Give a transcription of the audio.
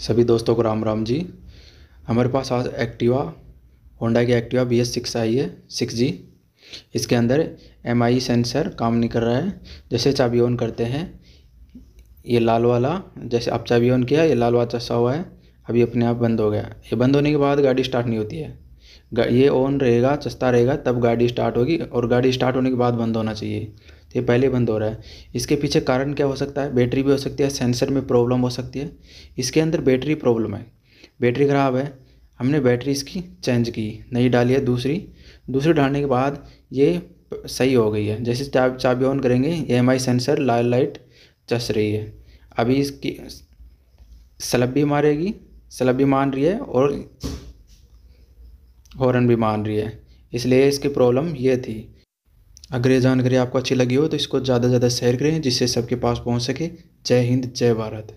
सभी दोस्तों को राम राम जी हमारे पास आज एक्टिवा होंडा की एक्टिवा बी एस सिक्स आई है सिक्स जी इसके अंदर एम आई सेंसर काम नहीं कर रहा है जैसे चाबी ऑन करते हैं ये लाल वाला जैसे आप चाबी ऑन किया ये लाल वाला चसा हुआ है अभी अपने आप बंद हो गया ये बंद होने के बाद गाड़ी स्टार्ट नहीं होती है ये ऑन रहेगा चस्ता रहेगा तब गाड़ी स्टार्ट होगी और गाड़ी स्टार्ट होने के बाद बंद होना चाहिए तो ये पहले बंद हो रहा है इसके पीछे कारण क्या हो सकता है बैटरी भी हो सकती है सेंसर में प्रॉब्लम हो सकती है इसके अंदर बैटरी प्रॉब्लम है बैटरी ख़राब है हमने बैटरी इसकी चेंज की नई डाली है दूसरी दूसरी डालने के बाद ये सही हो गई है जैसे चाबी चाबी ऑन करेंगे ई सेंसर लाल लाइट चस रही है अभी इसकी स्लब भी मारेगी स्लब भी मान रही है और हॉर्न भी मान रही है इसलिए इसकी प्रॉब्लम ये थी अगर ये जानकारी आपको अच्छी लगी हो तो इसको ज़्यादा से ज़्यादा शेयर करें जिससे सबके पास पहुँच सके जय हिंद जय भारत